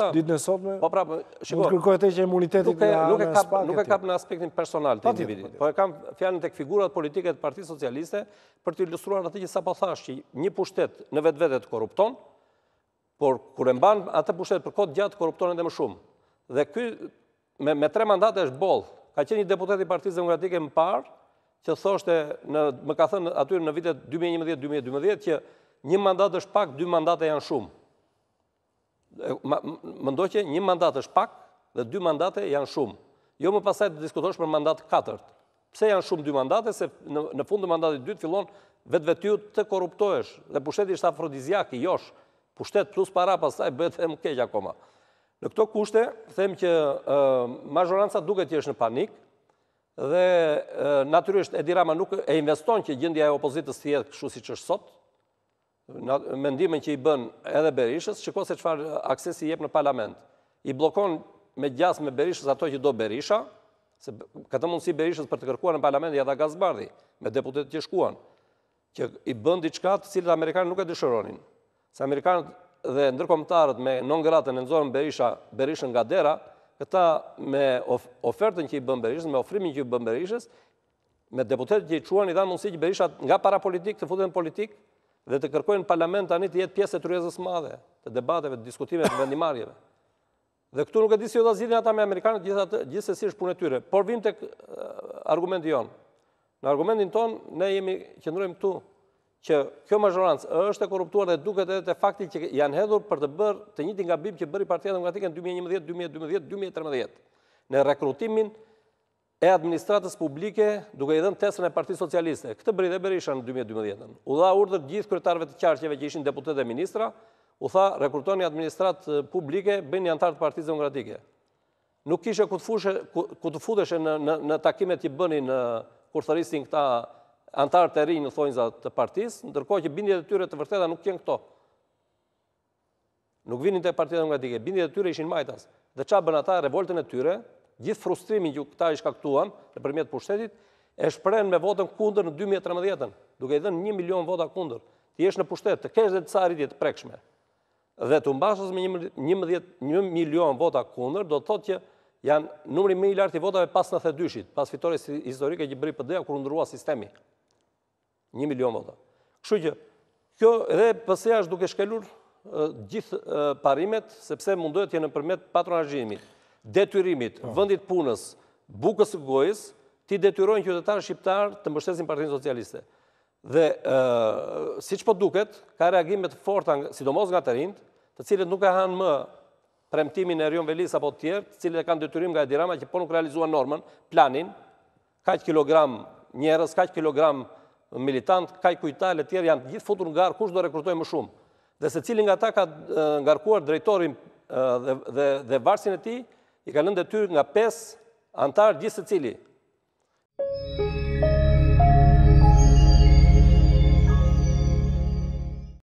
Po. është ditë në sotme, po, pra, po, nuk kërkoj të e që imunitetit në në Nuk e kap në aspektin personal të individit, po e kam fjallin të këfigurat politike të Parti Socialiste për të ilustruar atë që sa po thash që një pushtet në vetë vetë të korupton, por kërë mban atë pushtet për kod gjatë korupton edhe më shumë. Dhe këj me tre mandate është bolë, ka qenë një deputet i Parti Zemokratike më parë, që thoshte, më ka thënë aty në vitet 2011-2012, që një mandat është pak, dy mandate janë shumë. Mëndo që një mandat është pak dhe dy mandate janë shumë. Jo më pasaj të diskutosh për mandat katërt. Pse janë shumë dy mandate, se në fundë mandatit dytë fillon vetë vetëju të korruptoesh. Dhe pushtet ishtë afrodizjak i josh. Pushtet plus para pasaj bëhet e më keqë akoma. Në këto kushte, them që majoranca duke t'jesh në panik, dhe naturisht Edi Rama nuk e investon që gjëndja e opozitës jetë këshu si që është sotë, mendimin që i bën edhe Berishës, shiko se qëfar aksesi jep në parlament. I blokon me gjas me Berishës ato që do Berisha, se këtë mundësi Berishës për të kërkuar në parlament i edhe Gazbardi, me deputetët që shkuan, që i bën diçka të cilët Amerikanë nuk e dëshëronin. Se Amerikanët dhe ndërkomtarët me non-gratën e nëzorën Berisha, Berishën nga dera, këta me ofertën që i bën Berishës, me ofrimin që i bën Berishës, me deputet që i quan i dhanë mundësi që Berisha nga para politikë të në politikë, dhe të kërkojnë parlament tani të jetë pjesë e tryezës së madhe, të debateve, të diskutimeve, të vendimarjeve. Dhe këtu nuk e di si do ta zgjidhin ata me amerikanët gjithatë, gjithsesi është punë e tyre. Por vim tek eh, argumenti jonë. Në argumentin ton ne jemi qëndrojmë këtu që kjo mazhorancë është e korruptuar dhe duket edhe te fakti që janë hedhur për të bërë të njëjtin gabim që bëri partia demokratike në 2011, 2012, 2013 në rekrutimin e administratës publike duke i dhënë tesën e Parti Socialiste. Këtë bëri dhe berisha isha në 2012-ën. U dha urdër gjithë kryetarve të qarqjeve që ishin deputet dhe ministra, u tha rekurtoni administratë publike bëjnë një antartë Parti Zemokratike. Nuk ishe ku të futeshe në takimet që bëni në kurthërisin këta antartë e rinjë në thonjëza të partis, ndërko që bindjet e tyre të vërteta nuk kjenë këto. Nuk vinin të Parti Zemokratike, bindjet e tyre ishin majtas. Dhe qa bën ata revoltën e tyre, gjithë frustrimin që këta i shkaktuam në përmjet pushtetit, e shpren me votën kunder në 2013-ën, duke i dhe një milion vota kunder, të jesh në pushtet, të kesh dhe të sa të prekshme, dhe të mbashës me një milion vota kunder, do të thot që janë numri me i lartë i votave pas në the dyshit, pas fitore historike që bëri dheja kërë ndrua sistemi. Një milion vota. Kështu që, kjo edhe pëseja është duke shkelur gjithë parimet, sepse mundohet jenë përmet patronajgjimit detyrimit po. vëndit punës bukës gojës, ti detyrojnë qytetarë shqiptarë të mbështesin partinë socialiste. Dhe, si që po duket, ka reagimet forta, sidomos nga të rindë, të cilët nuk e hanë më premtimin e rion velis apo tjerë, të cilët e kanë detyrim nga edirama që po nuk realizua normën, planin, kaqë kilogram njerës, kaqë kilogram militant, kaqë kujtale, tjerë janë gjithë futur nga kush do rekrutoj më shumë. Dhe se cilin nga ta ka ngarkuar drejtorin dhe varsin e ti, i ka lëndë të tyrë nga pes antarë gjithë të cili,